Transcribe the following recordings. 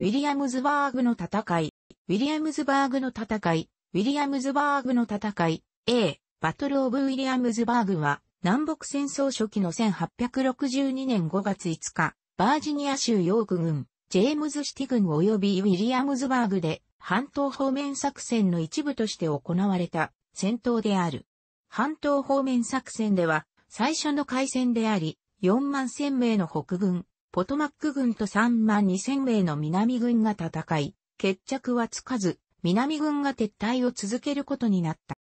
ウィリアムズバーグの戦い、ウィリアムズバーグの戦い、ウィリアムズバーグの戦い、A、バトルオブウィリアムズバーグは、南北戦争初期の1862年5月5日、バージニア州ヨーク軍、ジェームズシティ軍及びウィリアムズバーグで、半島方面作戦の一部として行われた戦闘である。半島方面作戦では、最初の海戦であり、4万1000名の北軍、ポトマック軍と3万2000名の南軍が戦い、決着はつかず、南軍が撤退を続けることになった。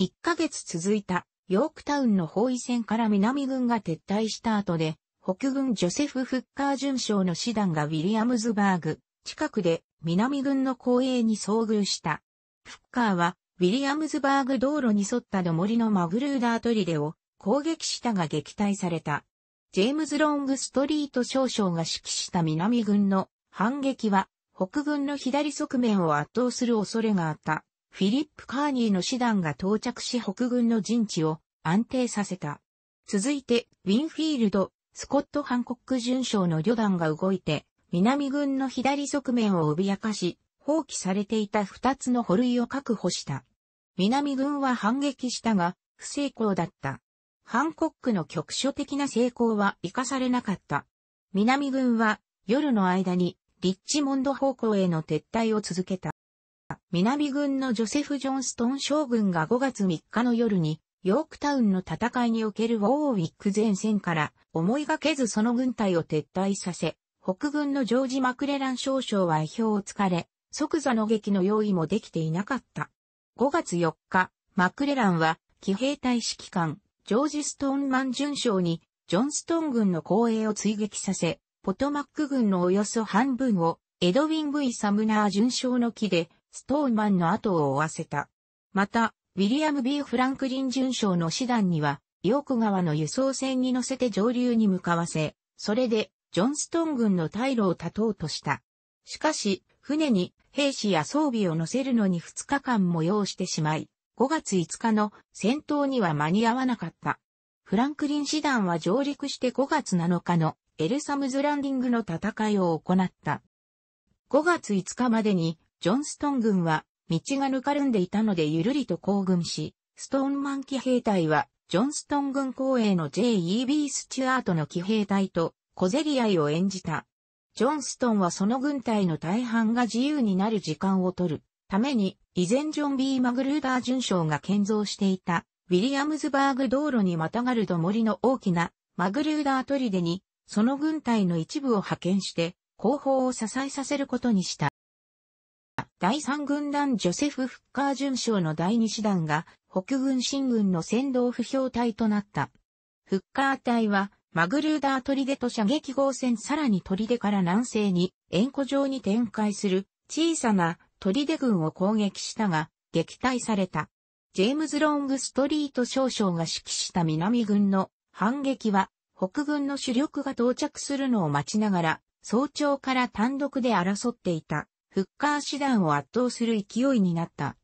1ヶ月続いたヨークタウンの包囲戦から南軍が撤退した後で、北軍ジョセフ・フッカー准将の師団がウィリアムズバーグ、近くで南軍の後衛に遭遇した。フッカーは、ウィリアムズバーグ道路に沿ったどもりのマグルーダーレを攻撃したが撃退された。ジェームズ・ロングストリート少将が指揮した南軍の反撃は、北軍の左側面を圧倒する恐れがあった。フィリップ・カーニーの師団が到着し北軍の陣地を安定させた。続いて、ウィンフィールド、スコット・ハンコック巡将の旅団が動いて、南軍の左側面を脅かし、放棄されていた二つの捕類を確保した。南軍は反撃したが、不成功だった。ハンコックの局所的な成功は生かされなかった。南軍は夜の間にリッチモンド方向への撤退を続けた。南軍のジョセフ・ジョンストン将軍が5月3日の夜にヨークタウンの戦いにおけるウォーウィック前線から思いがけずその軍隊を撤退させ、北軍のジョージ・マクレラン少将は意表をつかれ、即座の撃の用意もできていなかった。5月4日、マクレランは騎兵隊指揮官ジョージ・ストーンマン巡将に、ジョンストーン軍の後衛を追撃させ、ポトマック軍のおよそ半分を、エドウィン・ブイ・サムナー巡将の木で、ストーンマンの後を追わせた。また、ウィリアム・ B・ フランクリン巡将の師団には、ヨーク川の輸送船に乗せて上流に向かわせ、それで、ジョンストーン軍の退路を断とうとした。しかし、船に兵士や装備を乗せるのに2日間も要してしまい、5月5日の戦闘には間に合わなかった。フランクリン師団は上陸して5月7日のエルサムズランディングの戦いを行った。5月5日までにジョンストン軍は道がぬかるんでいたのでゆるりと行軍し、ストーンマン騎兵隊はジョンストン軍公営の J.E.B. スチュアートの騎兵隊と小競り合いを演じた。ジョンストンはその軍隊の大半が自由になる時間を取る。ために、以前ジョン・ B・ マグルーダー巡将が建造していた、ウィリアムズバーグ道路にまたがるど森の大きな、マグルーダー砦に、その軍隊の一部を派遣して、後方を支えさせることにした。第三軍団ジョセフ・フッカー巡将の第二師団が、北軍新軍の先導不評隊となった。フッカー隊は、マグルーダー砦と射撃合戦さらに砦から南西に、円弧状に展開する、小さな砦軍を攻撃したが、撃退された。ジェームズ・ロングストリート少将が指揮した南軍の反撃は、北軍の主力が到着するのを待ちながら、早朝から単独で争っていた、フッカー師団を圧倒する勢いになった。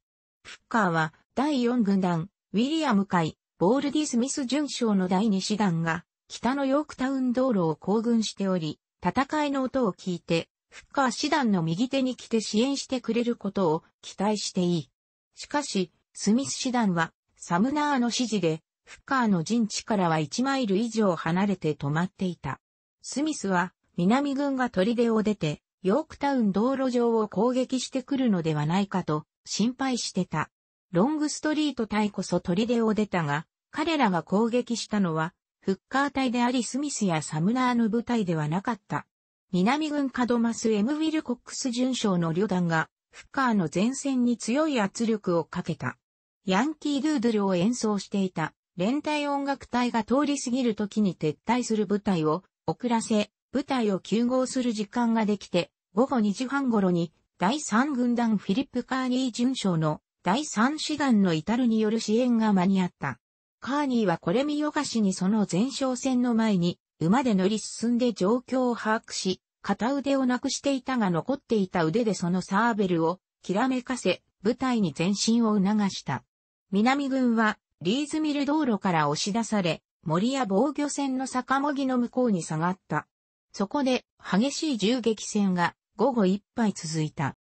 フッカーは、第4軍団、ウィリアム海、ボールディ・スミス準将の第2師団が、北のヨークタウン道路を行軍しており、戦いの音を聞いて、フッカー師団の右手に来て支援してくれることを期待していい。しかし、スミス師団は、サムナーの指示で、フッカーの陣地からは1マイル以上離れて止まっていた。スミスは、南軍が砦を出て、ヨークタウン道路上を攻撃してくるのではないかと、心配してた。ロングストリート隊こそ砦を出たが、彼らが攻撃したのは、フッカー隊でありスミスやサムナーの部隊ではなかった。南軍カドマスエム・ウィルコックス巡将の旅団が、フッカーの前線に強い圧力をかけた。ヤンキードゥードルを演奏していた連帯音楽隊が通り過ぎる時に撤退する部隊を遅らせ、部隊を急合する時間ができて、午後2時半頃に第3軍団フィリップ・カーニー巡将の第3師団の至るによる支援が間に合った。カーニーはこれ見よがしにその前哨戦の前に馬で乗り進んで状況を把握し、片腕をなくしていたが残っていた腕でそのサーベルを、きらめかせ、部隊に前進を促した。南軍は、リーズミル道路から押し出され、森や防御線の坂もぎの向こうに下がった。そこで、激しい銃撃戦が、午後いっぱい続いた。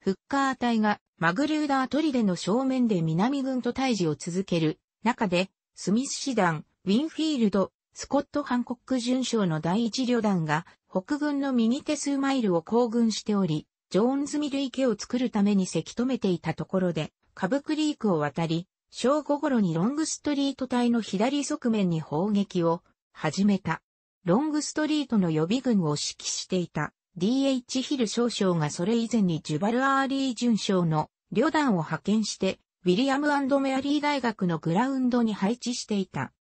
フッカー隊が、マグルーダー砦の正面で南軍と対峙を続ける中で、スミス師団、ウィンフィールド、スコット・ハンコック巡将の第一旅団が北軍の右手数マイルを行軍しており、ジョーンズミル池を作るためにせき止めていたところで、カブクリークを渡り、正午頃にロングストリート隊の左側面に砲撃を始めた。ロングストリートの予備軍を指揮していた DH ヒル少将がそれ以前にジュバル・アーリー巡将の旅団を派遣して、ウィリアムメアリー大学のグラウンドに配置していた。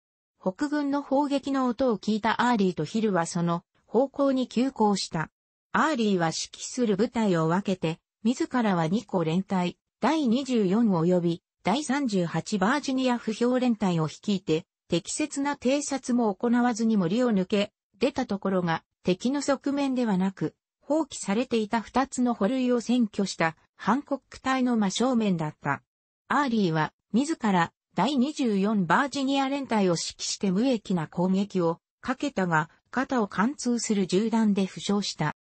北軍の砲撃の音を聞いたアーリーとヒルはその方向に急行した。アーリーは指揮する部隊を分けて、自らは2個連隊、第24及び第38バージニア不評連隊を率いて、適切な偵察も行わずに森を抜け、出たところが敵の側面ではなく、放棄されていた2つの保留を占拠したハンコック隊の真正面だった。アーリーは自ら第24バージニア連隊を指揮して無益な攻撃をかけたが、肩を貫通する銃弾で負傷した。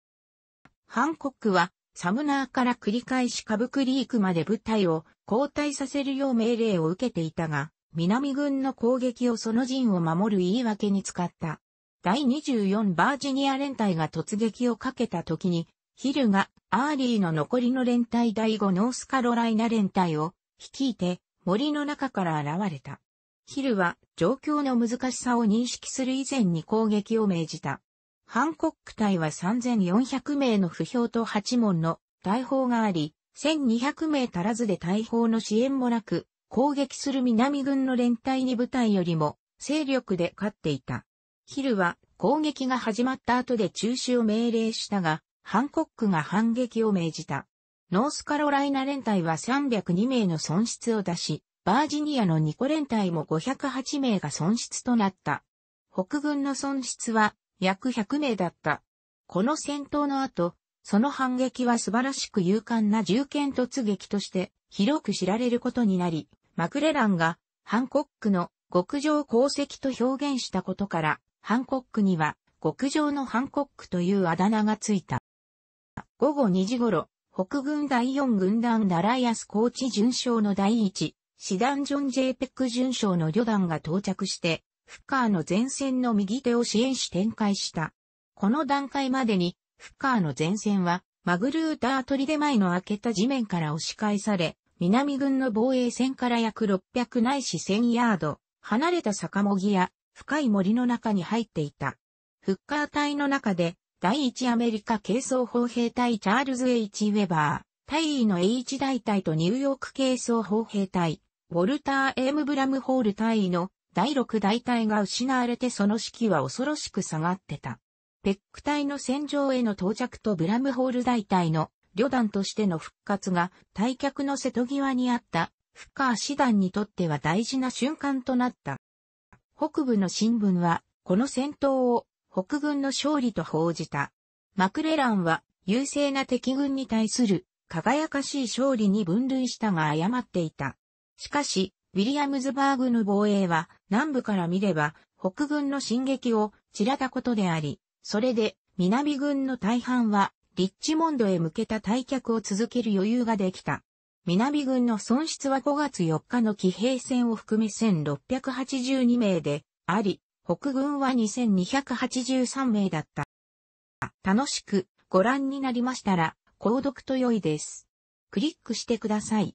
ハンコックは、サムナーから繰り返しカブクリークまで部隊を交代させるよう命令を受けていたが、南軍の攻撃をその陣を守る言い訳に使った。第24バージニア連隊が突撃をかけた時に、ヒルがアーリーの残りの連隊第5ノースカロライナ連隊を率いて森の中から現れた。ヒルは状況の難しさを認識する以前に攻撃を命じた。ハンコック隊は3400名の不評と8門の大砲があり、1200名足らずで大砲の支援もなく、攻撃する南軍の連隊に部隊よりも勢力で勝っていた。ヒルは攻撃が始まった後で中止を命令したが、ハンコックが反撃を命じた。ノースカロライナ連隊は302名の損失を出し、バージニアのニコ連隊も508名が損失となった。北軍の損失は約100名だった。この戦闘の後、その反撃は素晴らしく勇敢な銃剣突撃として広く知られることになり、マクレランがハンコックの極上功績と表現したことから、ハンコックには極上のハンコックというあだ名がついた。午後2時頃、北軍第四軍団奈良安高知巡将の第一、師団ジョン・ジェーペック巡将の旅団が到着して、フッカーの前線の右手を支援し展開した。この段階までに、フッカーの前線は、マグルーター出前の開けた地面から押し返され、南軍の防衛線から約600ないし1000ヤード、離れた坂もぎや深い森の中に入っていた。フッカー隊の中で第一アメリカ軽装砲兵隊チャールズ・ H・ ウェバー、大尉の H 大隊とニューヨーク軽装砲兵隊、ウォルター・ M・ ブラムホール大尉の第6大隊が失われてその士気は恐ろしく下がってた。ペック隊の戦場への到着とブラムホール大隊の旅団としての復活が退却の瀬戸際にあったフッカー師団にとっては大事な瞬間となった。北部の新聞はこの戦闘を北軍の勝利と報じた。マクレランは優勢な敵軍に対する輝かしい勝利に分類したが誤っていた。しかし、ウィリアムズバーグの防衛は南部から見れば北軍の進撃を散らたことであり、それで南軍の大半はリッチモンドへ向けた退却を続ける余裕ができた。南軍の損失は5月4日の騎兵戦を含め1682名であり、北軍は2283名だった。楽しくご覧になりましたら、購読と良いです。クリックしてください。